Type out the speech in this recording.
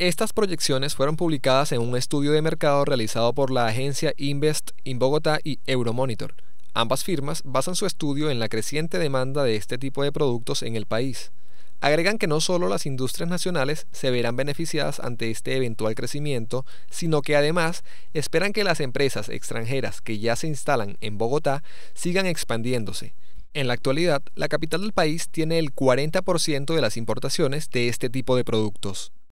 Estas proyecciones fueron publicadas en un estudio de mercado realizado por la agencia Invest in Bogotá y Euromonitor. Ambas firmas basan su estudio en la creciente demanda de este tipo de productos en el país. Agregan que no solo las industrias nacionales se verán beneficiadas ante este eventual crecimiento, sino que además esperan que las empresas extranjeras que ya se instalan en Bogotá sigan expandiéndose. En la actualidad, la capital del país tiene el 40% de las importaciones de este tipo de productos.